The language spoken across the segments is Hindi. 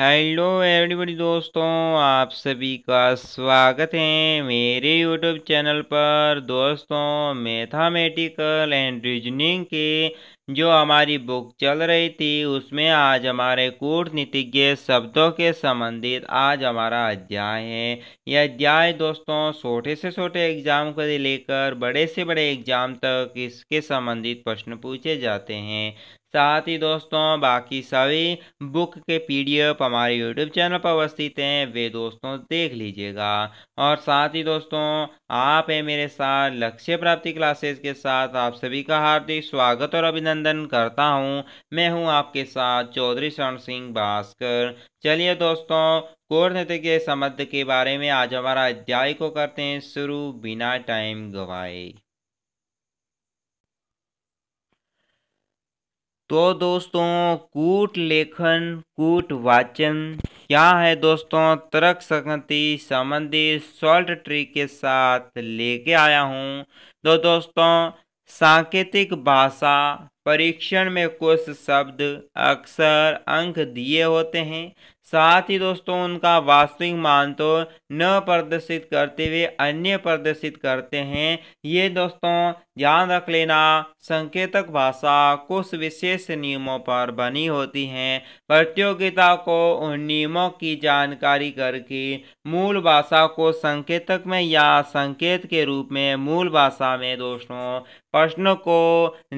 हेलो एवरीबडी दोस्तों आप सभी का स्वागत है मेरे यूट्यूब चैनल पर दोस्तों मैथामेटिकल एंड रीजनिंग के जो हमारी बुक चल रही थी उसमें आज हमारे कूटनीतिज्ञ शब्दों के संबंधित आज हमारा अध्याय है यह अध्याय दोस्तों छोटे से छोटे एग्जाम को लेकर बड़े से बड़े एग्जाम तक इसके संबंधित प्रश्न पूछे जाते हैं साथ ही दोस्तों बाकी सभी बुक के पीडीएफ हमारे यूट्यूब चैनल पर अवस्थित हैं वे दोस्तों देख लीजिएगा और साथ ही दोस्तों आप है मेरे साथ लक्ष्य प्राप्ति क्लासेस के साथ आप सभी का हार्दिक स्वागत और अभिनंदन अभिनंदन करता हूँ मैं हूँ आपके साथ चौधरी शरण सिंह भास्कर चलिए दोस्तों कूटनीति के संबंध के बारे में आज हमारा अध्याय को करते हैं शुरू बिना टाइम गवाए तो दोस्तों कूट लेखन कूट वाचन क्या है दोस्तों तर्क संगति संबंधी सॉल्ट ट्री के साथ लेके आया हूँ तो दोस्तों सांकेतिक भाषा परीक्षण में कुछ शब्द अक्सर अंक दिए होते हैं साथ ही दोस्तों उनका वास्तविक मान तो न प्रदर्शित करते हुए अन्य प्रदर्शित करते हैं ये दोस्तों ध्यान रख लेना संकेतक भाषा कुछ विशेष नियमों पर बनी होती हैं प्रतियोगिता को उन नियमों की जानकारी करके मूल भाषा को संकेतक में या संकेत के रूप में मूल भाषा में दोस्तों प्रश्नों को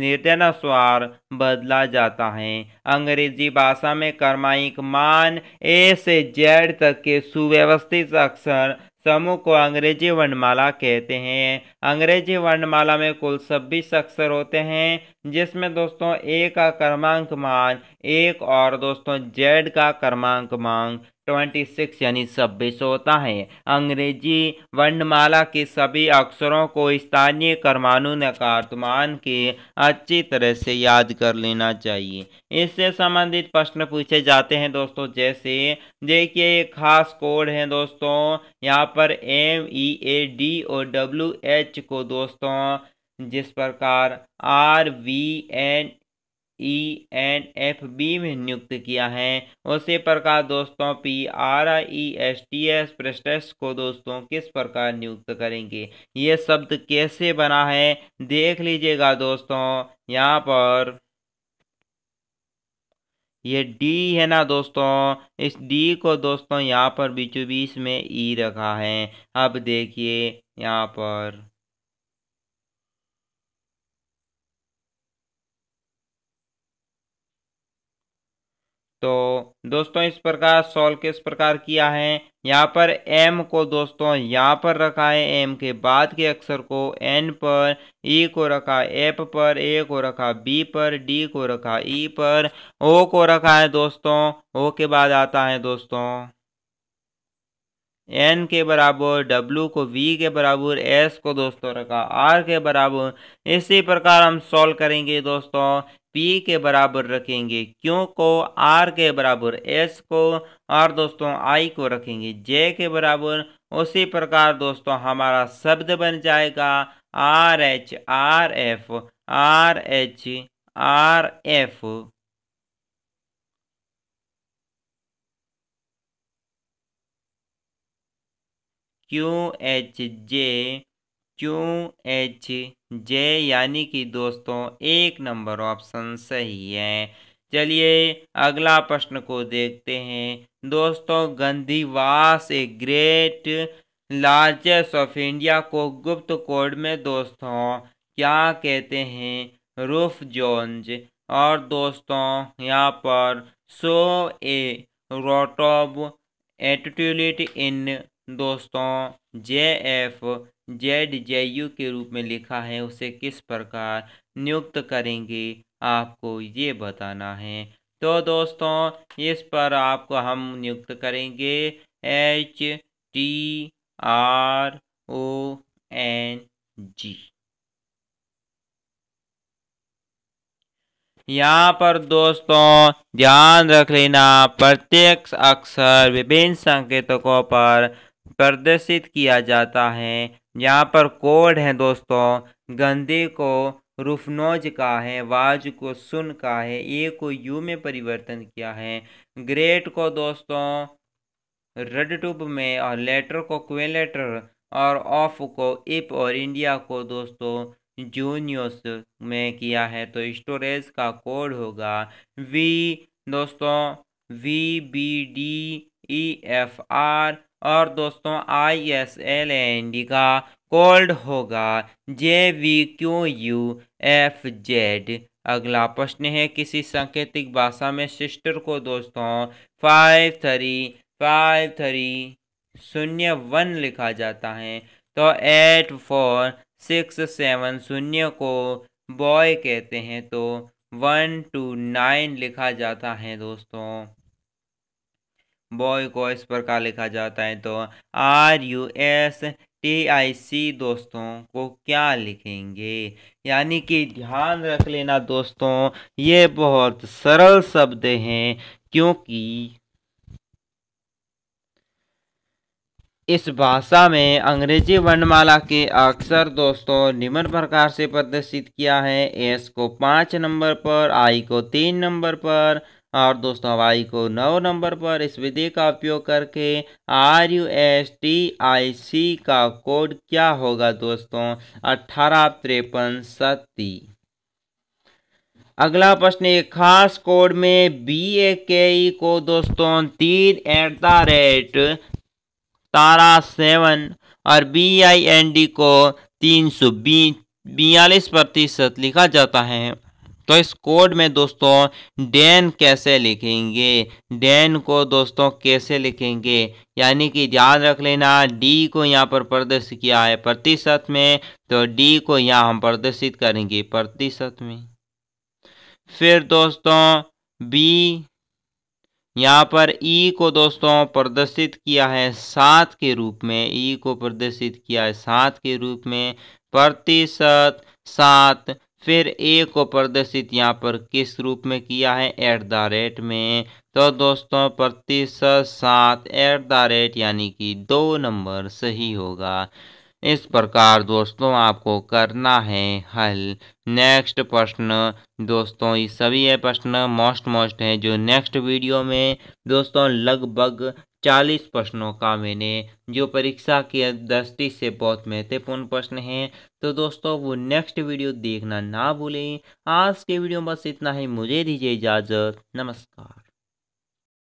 निर्देशानुसार बदला जाता है अंग्रेजी भाषा में कर्माइक मान ए से जेड तक के सुव्यवस्थित अक्षर समूह को अंग्रेजी वर्णमाला कहते हैं अंग्रेजी वर्णमाला में कुल छब्बीस अक्षर होते हैं जिसमें दोस्तों ए का क्रमांक मान एक और दोस्तों जेड का क्रमांक मांग ट्वेंटी सिक्स यानी छब्बीस होता है अंग्रेजी वर्णमाला के सभी अक्षरों को स्थानीय कार्तमान के अच्छी तरह से याद कर लेना चाहिए इससे संबंधित प्रश्न पूछे जाते हैं दोस्तों जैसे देखिए एक खास कोड है दोस्तों यहाँ पर एम ई ए डी और डब्ल्यू एच को दोस्तों जिस प्रकार R V N E N F B में नियुक्त किया है उसी प्रकार दोस्तों P R E S T S प्रेस्टेस को दोस्तों किस प्रकार नियुक्त करेंगे ये शब्द कैसे बना है देख लीजिएगा दोस्तों यहाँ पर ये डी है ना दोस्तों इस डी को दोस्तों यहाँ पर बीचों बीच में ई e रखा है अब देखिए यहाँ पर तो दोस्तों इस प्रकार सॉल्व किस प्रकार किया है यहाँ पर एम को दोस्तों यहाँ पर रखा है एम के बाद के अक्षर को एन पर ई e को रखा एप पर ए को रखा बी पर डी को रखा ई e पर ओ को रखा है दोस्तों ओ के बाद आता है दोस्तों एन के बराबर डब्लू को वी के बराबर एस को दोस्तों रखा आर के बराबर इसी प्रकार हम सॉल्व करेंगे दोस्तों पी के बराबर रखेंगे क्यू को आर के बराबर एस को और दोस्तों आई को रखेंगे जे के बराबर उसी प्रकार दोस्तों हमारा शब्द बन जाएगा R H R F R H R F Q H J Q H J यानी कि दोस्तों एक नंबर ऑप्शन सही है चलिए अगला प्रश्न को देखते हैं दोस्तों Gandhi was a great largest of India को गुप्त कोड में दोस्तों क्या कहते हैं रूफ जोन्ज और दोस्तों यहाँ पर सो ए रोटोब एटिट्यूलिट इन दोस्तों J F Z J U के रूप में लिखा है उसे किस प्रकार नियुक्त करेंगे आपको ये बताना है तो दोस्तों इस पर आपको हम नियुक्त करेंगे H T R O N G यहाँ पर दोस्तों ध्यान रख लेना प्रत्येक अक्षर विभिन्न संकेतकों पर प्रदर्शित किया जाता है यहाँ पर कोड है दोस्तों गंदे को रुफनोज का है वाज को सुन का है ए को यू में परिवर्तन किया है ग्रेट को दोस्तों रेड टूब में और लेटर को क्वे लेटर और ऑफ को इप और इंडिया को दोस्तों जूनियर्स में किया है तो स्टोरेज का कोड होगा वी दोस्तों V B D E F R और दोस्तों I S L N D का कोल्ड होगा J V Q U F Z अगला प्रश्न है किसी सांकेतिक भाषा में सिस्टर को दोस्तों फाइव थ्री फाइव थ्री शून्य वन लिखा जाता है तो एट फोर सिक्स सेवन शून्य को बॉय कहते हैं तो वन टू नाइन लिखा जाता है दोस्तों बॉय को इस प्रकार लिखा जाता है तो R U S T I C दोस्तों को क्या लिखेंगे यानी कि ध्यान रख लेना दोस्तों ये बहुत सरल शब्द हैं क्योंकि इस भाषा में अंग्रेजी वर्णमाला के अक्षर दोस्तों निम्न प्रकार से प्रदर्शित किया है एस को पाँच नंबर पर आई को तीन नंबर पर और दोस्तों हवाई को नौ नंबर पर इस विधि का उपयोग करके R U S T I C का कोड क्या होगा दोस्तों अठारह तिरपन सत्ती अगला प्रश्न एक खास कोड में बी ए के ई को दोस्तों तीन एट द रेट तारा सेवन और बी आई एन डी को तीन सौ बी बयालीस प्रतिशत लिखा जाता है तो इस कोड में दोस्तों डेन कैसे लिखेंगे डेन को दोस्तों कैसे लिखेंगे यानी कि ध्यान रख लेना डी को यहाँ पर प्रदर्शित किया है प्रतिशत में तो डी को यहाँ हम प्रदर्शित करेंगे प्रतिशत में फिर दोस्तों बी यहाँ पर ई को दोस्तों प्रदर्शित किया है सात के रूप में ई को प्रदर्शित किया है सात के रूप में प्रतिशत सात फिर ए को प्रदर्शित यहाँ पर किस रूप में किया है एट द रेट में तो दोस्तों प्रतिशत सात एट द रेट यानी कि दो नंबर सही होगा इस प्रकार दोस्तों आपको करना है हल नेक्स्ट प्रश्न दोस्तों ये सभी ये प्रश्न मोस्ट मोस्ट हैं जो नेक्स्ट वीडियो में दोस्तों लगभग चालीस प्रश्नों का मैंने जो परीक्षा के दृष्टि से बहुत महत्वपूर्ण प्रश्न हैं तो दोस्तों वो नेक्स्ट वीडियो देखना ना भूलें आज के वीडियो में बस इतना ही मुझे दीजिए इजाज़त नमस्कार